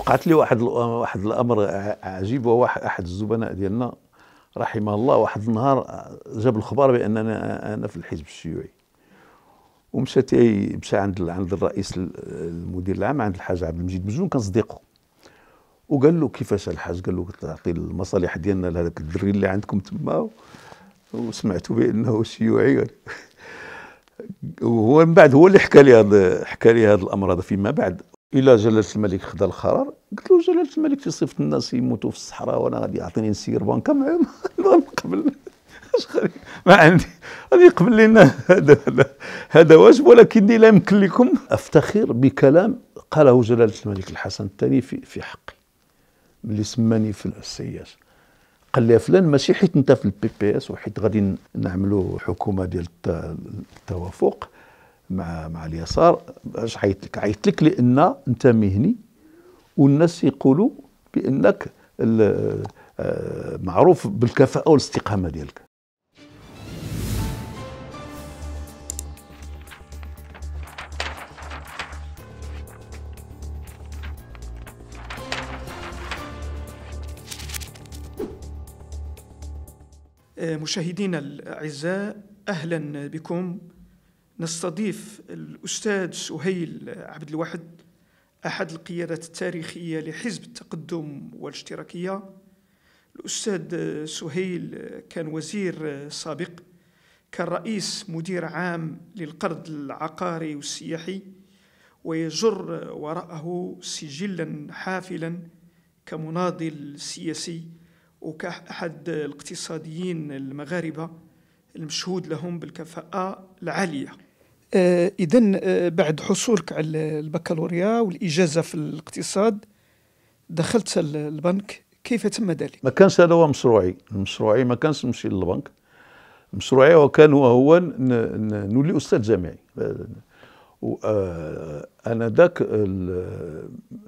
وقعت لي واحد واحد الامر عجيب وهو احد الزبناء ديالنا رحمه الله واحد النهار جاب الخبر باننا انا في الحزب الشيوعي ومشى مشى عند عند الرئيس المدير العام عند الحاج عبد المجيد مجنون كان صديقه وقال له كيفاش الحاج قال له تعطي المصالح ديالنا لهذاك الدري اللي عندكم تما وسمعت بانه شيوعي وهو من بعد هو اللي حكى لي هذا حكى لي هذا الامر هذا فيما بعد الى جلاله الملك خدا القرار قلت له جلاله الملك تيصيفط الناس يموتوا في الصحراء وانا غادي يعطيني نسير بنكه ما نقبل ما عندي غادي يقبل لنا هذا هذا واجب ولكني لا يمكن لكم افتخر بكلام قاله جلاله الملك الحسن الثاني في في حقي ملي سماني في السياس قال لي فلان ماشي حيت انت في البي بي اس وحيت غادي نعملوا حكومه ديال التوافق مع مع اليسار باش لك لان انت مهني والناس يقولوا بانك آه، معروف بالكفاءه والاستقامه ديالك آه، مشاهدينا الاعزاء اهلا بكم نستضيف الأستاذ سهيل عبد الواحد أحد القيادات التاريخية لحزب التقدم والاشتراكية الأستاذ سهيل كان وزير سابق كان رئيس مدير عام للقرض العقاري والسياحي ويجر وراءه سجلا حافلا كمناضل سياسي وكأحد الاقتصاديين المغاربة المشهود لهم بالكفاءة العالية آه، اذا آه، بعد حصولك على البكالوريا والاجازه في الاقتصاد دخلت البنك كيف تم ذلك؟ ما كانش هذا هو مشروعي، مشروعي ما كانش نمشي للبنك مشروعي وكان هو نولي استاذ جامعي آه، انا ذاك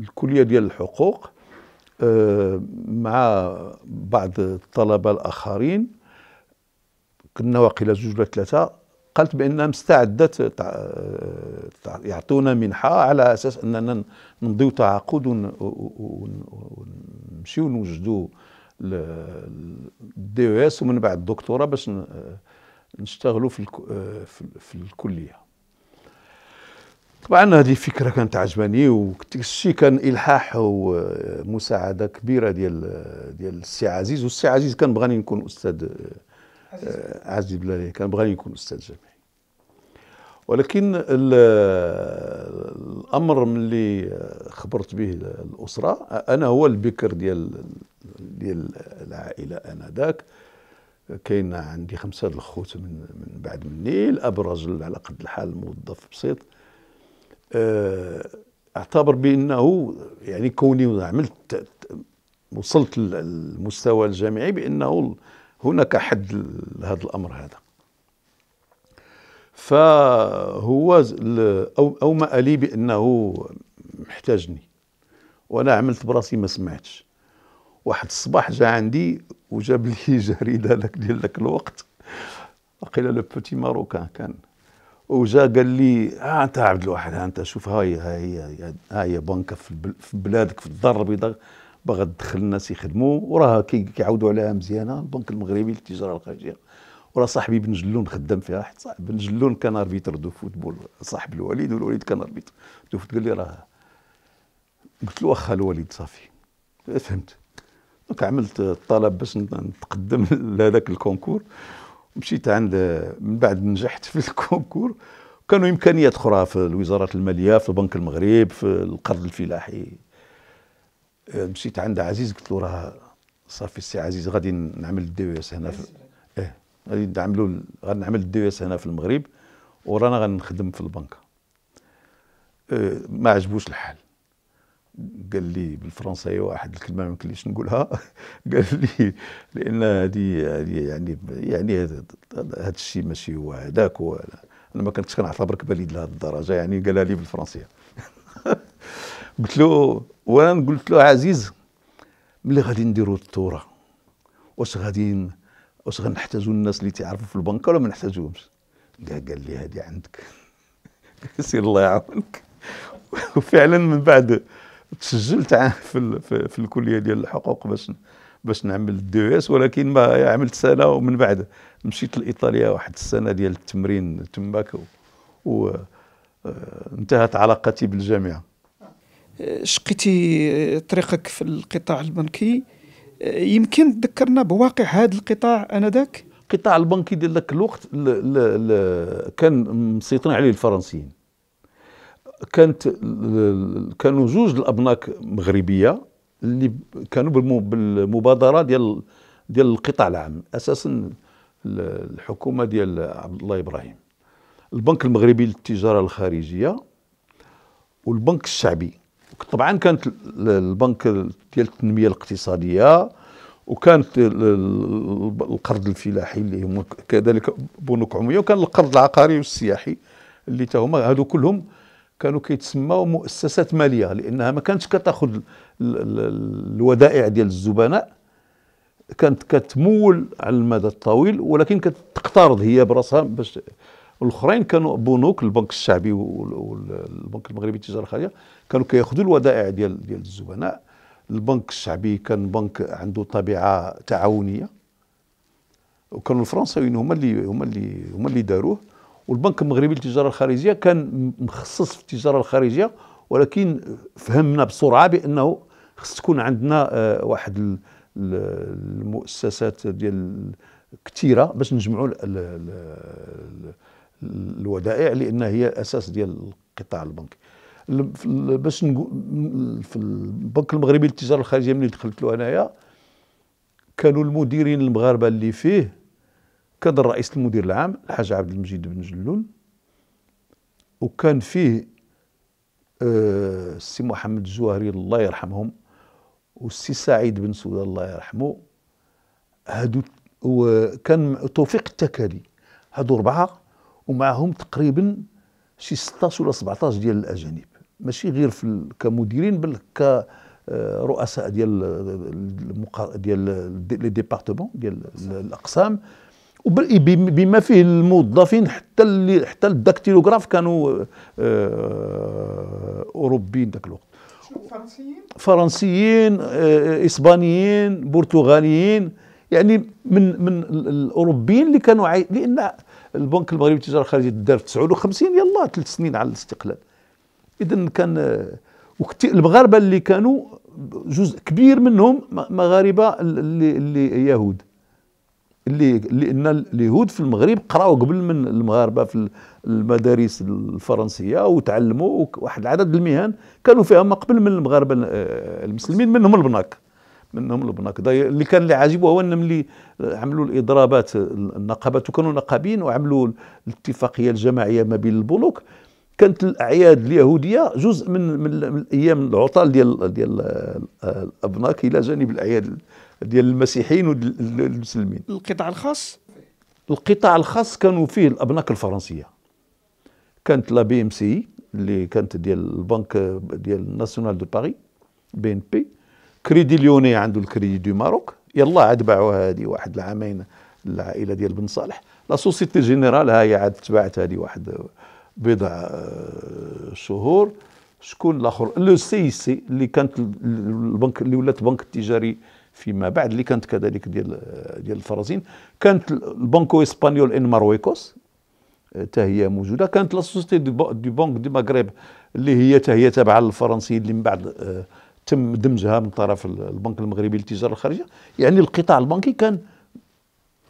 الكليه ديال الحقوق مع بعض الطلبه الاخرين كنا واقيلا زوج ولا ثلاثه قالت بانها مستعده يعطونا منحه على اساس اننا نمضيو تعاقد ونمشيو نوجدوا الدي اس e ومن بعد الدكتوراه باش نشتغلوا في في الكليه طبعا هذه الفكره كانت عجباني وشي كان الحاح ومساعده كبيره ديال ديال السي عزيز والسي عزيز كان بغاني نكون استاذ عزيز آه، بلالي كان بغى يكون استاذ جامعي ولكن الامر اللي خبرت به الاسره انا هو البكر ديال ديال العائله انذاك كاين عندي خمسه الخوت من من بعد مني الاب رجل على قد الحال موظف بسيط آه، اعتبر بانه يعني كوني عملت وصلت للمستوى الجامعي بانه هناك حد لهذا الامر هذا فهو او او ما لي بانه محتاجني وانا عملت براسي ما سمعتش واحد الصباح جا عندي وجاب لي جريده لك ديال ذاك الوقت قيل لو بوتي ماروكان كان وجا قال لي ها آه انت عبد الواحد ها انت شوف هاي هاي هاي, هاي بنكه في بلادك في الدار البيضاء باغا تدخل الناس يخدموا وراها كيعاودوا عليها مزيانه البنك المغربي للتجاره الخارجيه وراه صاحبي بن جلون خدام فيها حيت بن جلون كان اربيتر دو فوتبول صاحب الوالد والوالد كان اربيتر دو فوتبول قال لي راه قلت له واخا الوالد صافي فهمت دونك عملت الطلب باش نتقدم لهذاك الكونكور مشيت عند من بعد نجحت في الكونكور كانوا امكانيات اخرى في الوزارات الماليه في بنك المغرب في القرض الفلاحي آه، مشيت عند عزيز قلت له راه صافي السي عزيز غادي نعمل الدي اس هنا في اه غادي نعملوا غنعمل الدي اس هنا في المغرب ورانا غنخدم في البنكه اه ما عجبوش الحال قال لي بالفرنسيه واحد الكلمه ما يمكنليش نقولها قال لي لان هذه يعني يعني هذا الشيء ماشي هو هذاك انا ما كنتش كنعتبرك بليد لهذه الدرجه يعني قالها لي بالفرنسيه قلت له وانا قلت له عزيز ملي غادي نديروا الثوره واش غادي واش غنحتاجوا الناس اللي تيعرفوا في البنكه ولا ما نحتاجوهمش قال لي هذه عندك سير الله يعاونك وفعلا من بعد تسجلت في في الكليه ديال الحقوق باش باش نعمل الدي اس ولكن ما عملت سنه ومن بعد مشيت لايطاليا واحد السنه ديال التمرين تماك وانتهت آه، علاقتي بالجامعه شقيتي طريقك في القطاع البنكي يمكن تذكرنا بواقع هذا القطاع انذاك القطاع البنكي ديال ذاك الوقت ل ل ل كان مسيطرين عليه الفرنسيين كانت كانوا زوج الابناك مغربيه اللي كانوا بالمبادره ديال ديال القطاع العام اساسا الحكومه ديال عبد الله ابراهيم البنك المغربي للتجاره الخارجيه والبنك الشعبي طبعا كانت البنك ديال التنميه الاقتصاديه وكانت القرض الفلاحي اللي هما كذلك بنوك عموميه وكان القرض العقاري والسياحي اللي تا هما هادو كلهم كانوا كيتسموا مؤسسات ماليه لانها ما كانتش كتاخذ الودائع ديال الزبناء كانت كتمول على المدى الطويل ولكن كتقترض هي براسها باش الاخرين كانوا بنوك البنك الشعبي والبنك المغربي للتجاره الخارجيه كانوا كياخذوا الودائع ديال ديال الزبناء البنك الشعبي كان بنك عنده طبيعه تعاونيه وكانوا الفرنسيين هما اللي هما اللي هما اللي داروه والبنك المغربي للتجاره الخارجيه كان مخصص في التجاره الخارجيه ولكن فهمنا بسرعه بانه خص تكون عندنا آه، واحد المؤسسات ديال كثيره باش نجمعوا الودائع لان هي اساس ديال القطاع البنكي باش نقول في البنك المغربي للتجاره الخارجيه ملي دخلت له انايا كانوا المديرين المغاربه اللي فيه كان الرئيس المدير العام الحاج عبد المجيد بن جلول وكان فيه آه، السي محمد الجوهري الله يرحمهم والسي سعيد بن سوده الله يرحمه هادو وكان توفيق التكالي هادو اربعه ومعهم تقريبا شي 16 ولا 17 ديال الاجانب ماشي غير في كمديرين بل كرؤساء آه، ديال آه، المقا... ديال لي ديبارتمون ديال الاقسام بما فيه الموظفين حتى اللي حتى الداكتيلوغراف كانوا آه، اوروبيين ذاك الوقت فرنسيين فرنسيين اسبانيين برتغاليين يعني من من الاوروبيين اللي كانوا عاي... لان البنك المغربي للتجاره الخارجيه دار في 59 يلا ثلاث سنين على الاستقلال اذا كان وكتير المغاربه اللي كانوا جزء كبير منهم مغاربه اللي اللي يهود اللي لان اليهود في المغرب قراوا قبل من المغاربه في المدارس الفرنسيه وتعلموا واحد العدد المهن كانوا فيها قبل من المغاربه آه، المسلمين منهم البناك منهم البناكضه اللي كان اللي عاجبه هو ان ملي عملوا الاضرابات النقابات وكانوا نقابيين وعملوا الاتفاقيه الجماعيه ما بين البنوك كانت الاعياد اليهوديه جزء من من الايام العطل ديال ديال الابناك الى جانب الاعياد ديال المسيحيين والمسلمين القطاع الخاص القطاع الخاص كانوا فيه الابناك الفرنسيه كانت لا بي ام سي اللي كانت ديال البنك ديال ناسيونال دو باري بي ان بي كريدي ليوني عنده الكريدي دو ماروك يلا عاد باعوها هذه واحد العامين العائله ديال بن صالح لا سوسيتي جينيرال هي عاد تباعت هذه واحد بضع آه، شهور شكون الاخر لو سي سي اللي كانت البنك اللي ولات بنك التجاري فيما بعد اللي كانت كذلك ديال آه، ديال الفرازين كانت البنكو اسبانيول ان مارويكوس حتى آه، هي موجوده كانت لا سوسيتي دو بنك دو مغرب اللي هي حتى هي تابعه للفرنسيين اللي من بعد آه تم دمجها من طرف البنك المغربي للتجاره الخارجيه يعني القطاع البنكي كان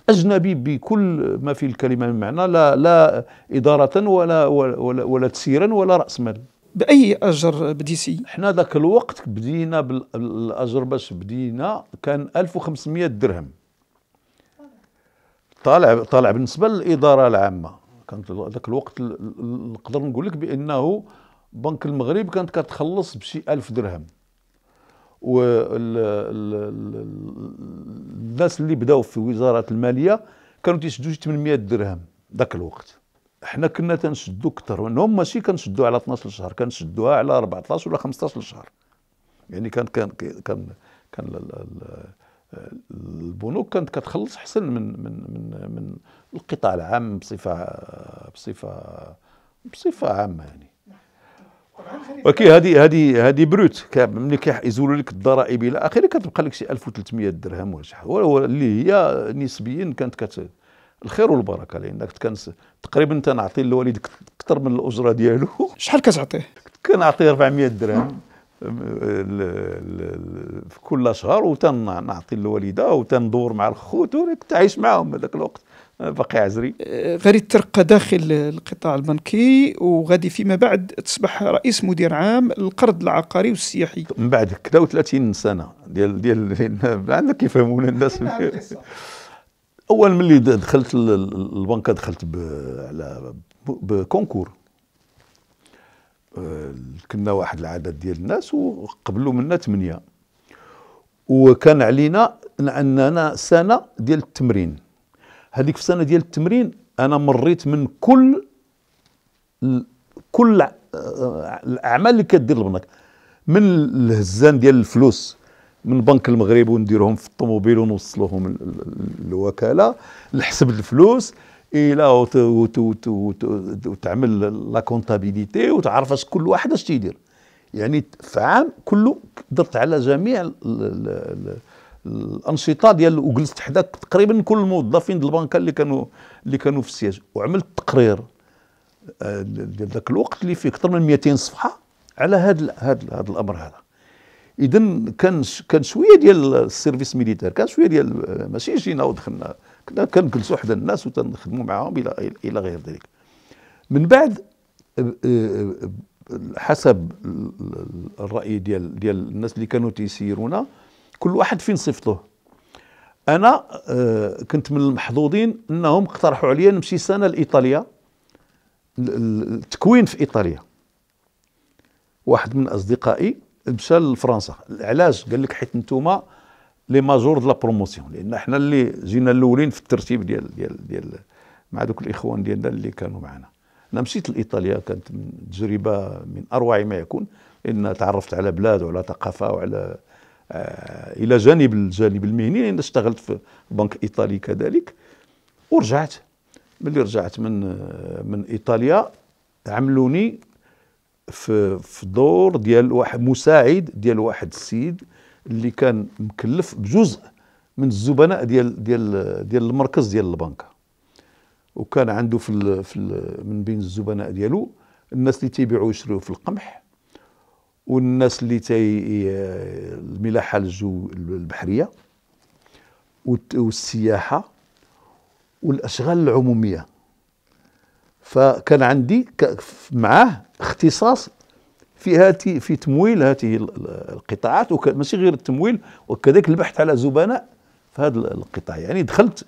اجنبي بكل ما في الكلمه من معنى لا لا اداره ولا ولا, ولا تسيرا ولا راس مال باي اجر بديسي حنا ذاك الوقت بدينا بالاجر باش بدينا كان 1500 درهم طالع طالع بالنسبه للاداره العامه كانت ذاك الوقت نقدر نقول لك بانه بنك المغرب كانت كتخلص بشي 1000 درهم والناس اللي بداو في وزاره الماليه كانوا تيسدوا 800 درهم ذاك الوقت حنا كنا تنشدوا اكثر وانهم ماشي كنشدوها على 12 شهر كنشدوها على 14 ولا 15 شهر يعني كان كان كان كان البنوك كانت كتخلص احسن من من من من القطاع العام بصفه بصفه بصفه عامه يعني وكي هذه هذه هذه بروت ملي كيزولوا لك الضرائب الى اخره كتبقى لك شي 1300 درهم ولا شي اللي هي نسبيا كانت كت الخير والبركه لانك كان تقريبا تنعطي لوالدك اكثر من الاجره ديالو شحال كتعطيه؟ كنعطيه 400 درهم في كل شهر وتنعطي الوالده وتندور مع الخوت تعيش معهم هذاك الوقت باقي عزري غادي ترقى داخل القطاع البنكي وغادي فيما بعد تصبح رئيس مدير عام القرض العقاري والسياحي من بعد 33 سنه ديال ديال عندنا كيفهمونا الناس اول ملي دخلت البنكه دخلت على بكونكور آه، كنا واحد العدد ديال الناس وقبلوا منا ثمانيه وكان علينا اننا سنه ديال التمرين هذيك في سنه ديال التمرين انا مريت من كل كل الاعمال آه، اللي كدير البنك من الهزان ديال الفلوس من بنك المغرب ونديرهم في الطوموبيل ونوصلوهم للوكاله لحسب الفلوس اي لا وتعمل لا كونتابيليتي وتعرف اش كل واحد اش تيدير يعني في عام كله درت على جميع الانشطه ديال وجلست حدا تقريبا كل الموظفين ديال البنكه اللي كانوا اللي كانوا في السياج وعملت تقرير آه، ديال ذاك الوقت اللي فيه اكثر من 200 صفحه على هذا هذا هذا الامر هذا اذا كان كان شويه ديال السيرفيس ميليتير كان شويه ديال آه، ماشي جينا ودخلنا كنجلسوا حدا الناس وتنخدموا معاهم الى الى غير ذلك من بعد حسب الراي ديال ديال الناس اللي كانوا تيسيرونا كل واحد فين صيفطوه انا أه، كنت من المحظوظين انهم اقترحوا عليا نمشي سنه لايطاليا التكوين في ايطاليا واحد من اصدقائي مشى لفرنسا علاش قال لك حيت نتوما لي ماجور دو لا بروموسيون لان احنا اللي جينا الاولين في الترتيب ديال ديال ديال مع دوك الاخوان ديالنا اللي كانوا معنا انا مشيت لايطاليا كانت تجربه من اروع ما يكون لان تعرفت على بلاد وعلى ثقافه وعلى آه الى جانب الجانب المهني لان اشتغلت في بنك ايطالي كذلك ورجعت ملي رجعت من من ايطاليا عملوني في في دور ديال واحد مساعد ديال واحد السيد اللي كان مكلف بجزء من الزبناء ديال ديال ديال المركز ديال البنكه وكان عنده في الـ في الـ من بين الزبناء ديالو الناس اللي تيبيعوا ويشريوا في القمح والناس اللي تي الملاحه الجو البحريه والسياحه والاشغال العموميه فكان عندي معاه اختصاص في هاتي في تمويل هذه القطاعات ماشي غير التمويل وكذلك البحث على زبناء في هذا القطاع يعني دخلت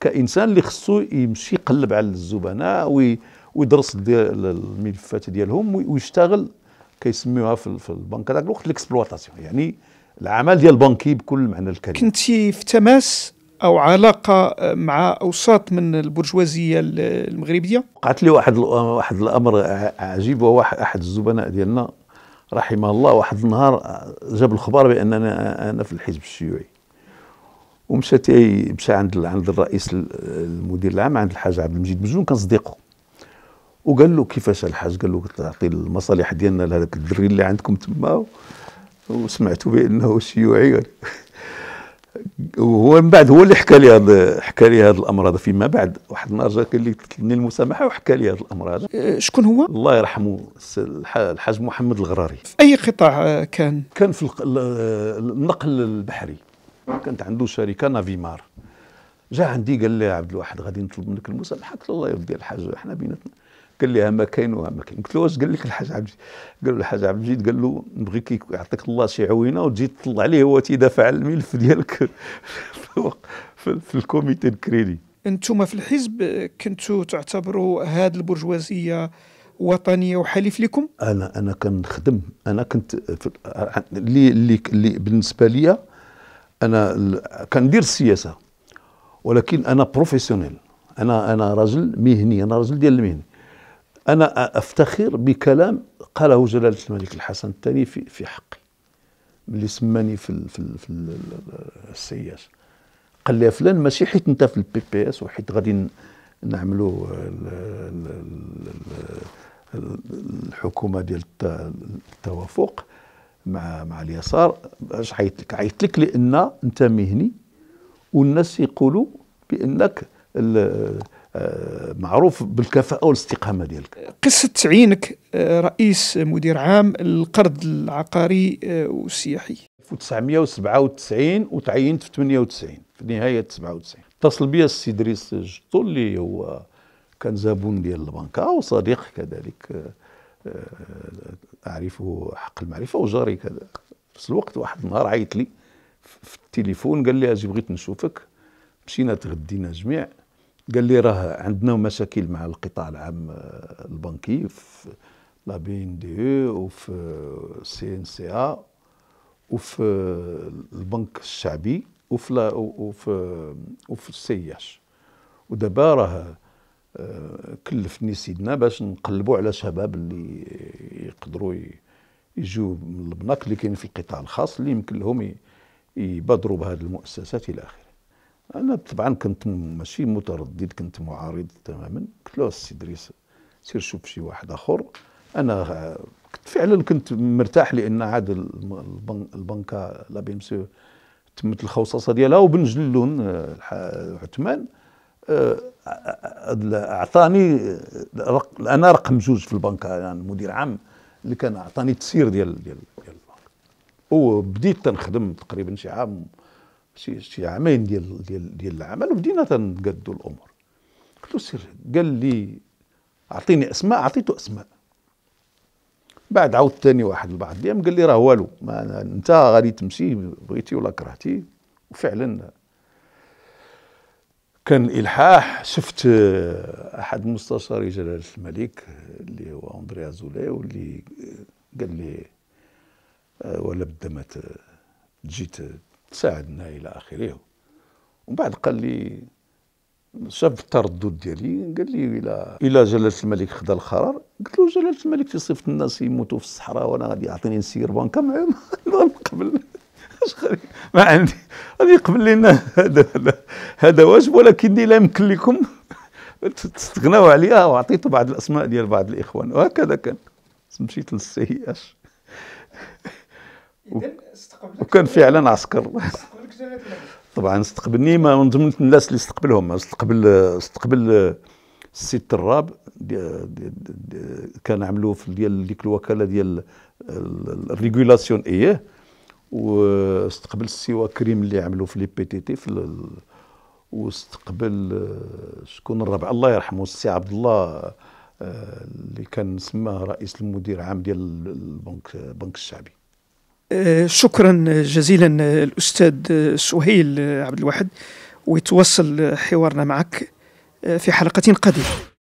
كانسان اللي خصو يمشي يقلب على الزبناء ويدرس ديال الملفات ديالهم ويشتغل كيسميوها في البنك هذاك الوقت ليكسبلواتاسيون يعني العمل ديال البنكي بكل معنى الكلمه كنتي في تماس او علاقه مع اوساط من البرجوازيه المغربيه قالت لي واحد واحد الامر عجيب وهو احد الزبناء ديالنا رحمه الله واحد النهار جاب الخبر باننا انا في الحزب الشيوعي ومشى مشى عند عند الرئيس المدير العام عند الحاج عبد المجيد بجون كان صديقه وقال له كيفاش الحاج قال له تعطي المصالح ديالنا لهذاك الدري اللي عندكم تما وسمعتوا بانه شيوعي وهو من بعد هو اللي حكى لي هذا حكى لي هذا الامر هذا فيما بعد واحد النهار جا قال اللي طلبني المسامحه وحكى لي هذا الامر هذا أه، شكون هو؟ الله يرحمه الحاج محمد الغراري في اي قطاع أه، كان؟ كان في النقل البحري كانت عنده شركه نافيمار جاء عندي قال لي عبد الواحد غادي نطلب منك المسامحه قلت له الله يرضي الحاج احنا بيناتنا قال لي ما كاين ما كاين قلت له واش قال لك الحاج عبد الجيد قال له الحاج عبد الجيد قال له نبغيك يعطيك الله شي عوينه وتجي تطلع عليه هو تيدافع على الملف ديالك في الكوميتي الكريدي انتم في الحزب كنتوا تعتبروا هذه البرجوازيه وطنيه وحليف لكم انا انا كنخدم انا كنت اللي اللي اللي بالنسبه لي انا كندير السياسه ولكن انا بروفيسيونيل انا انا رجل مهني انا رجل ديال المهنه أنا أفتخر بكلام قاله جلالة الملك الحسن الثاني في في حقي اللي سماني في الـ في, في ال السياج قال لي فلان ماشي حيت انت في البي بي اس وحيت غادي نعملوا الحكومه ديال التوافق مع مع اليسار اش عيط لك عيط لك لان انت مهني والناس يقولوا بانك آه، معروف بالكفاءه والاستقامه ديالك قصه تعيينك آه، رئيس مدير عام القرض العقاري آه، والسياحي 1997 وتعينت في 98 في نهايه 97 اتصل بي السي ادريس جطو اللي هو كان زبون ديال البنكه وصديق كذلك اعرفه حق المعرفه وجاري كذا في الوقت واحد النهار عيط لي في التليفون قال لي اجي بغيت نشوفك مشينا تغدينا جميع قال لي راه عندنا مشاكل مع القطاع العام آه، البنكي في لا بي ان دي وفي سي ان سي ا وفي البنك الشعبي وفي لا وفي وفي السياش ودابا راه آه، كلفني سيدنا باش نقلبوا على شباب اللي يقدروا يجوا من البنك اللي كاين في القطاع الخاص اللي يمكن لهم يبادروا بهذه المؤسسات الى اخره انا طبعا كنت ماشي متردد كنت معارض تماما قلت له السي ادريس سير شوف شي واحد اخر انا كنت فعلا كنت مرتاح لان عاد البنكه لا بي ام سي تمت الخوصصه ديالها وبن جلون آه، عثمان آه، اعطاني آه، انا رقم جوج في البنكه يعني المدير عام اللي كان اعطاني تسير ديال ديال ديال البنك وبديت تنخدم تقريبا شي عام شي شي عامين ديال ديال ديال العمل وبدينا تنقدوا الامور قلت له سير قال لي اعطيني اسماء اعطيته اسماء بعد عاود ثاني واحد البعض الايام قال لي راه والو ما انت غادي تمشي بغيتي ولا كرهتي وفعلا كان الحاح شفت احد مستشاري جلاله الملك اللي هو اندريا زولاي واللي قال لي آه، ولا بدا ما تجي تساعدنا الى اخره ومن بعد قال لي شاف التردد ديالي قال لي الى الى جلاله الملك خذا القرار قلت له جلاله الملك في صفه الناس يموتوا في الصحراء وانا غادي يعطيني نسير بنكه ما نقبل ما عندي غادي يقبل لنا هذا هذا واجب ولكني لا يمكن لكم تستغناو عليها وعطيته بعض الاسماء ديال بعض الاخوان وهكذا كان مشيت للسي اش وكان فعلا عسكر طبعا استقبلني ما من ضمن الناس اللي استقبلهم استقبل استقبل السيد تراب كان عملوه في ديال ديك الوكاله ديال الريغولاسيون ايه واستقبل السي كريم اللي عملوه في لي بي تي تي في واستقبل آه، شكون الرابع الله يرحمه السي عبد الله آه، اللي كان سماه رئيس المدير عام ديال البنك البنك الشعبي آه، شكرا جزيلا آه، الأستاذ آه، سهيل عبد الواحد ويتواصل حوارنا معك في حلقة قادمة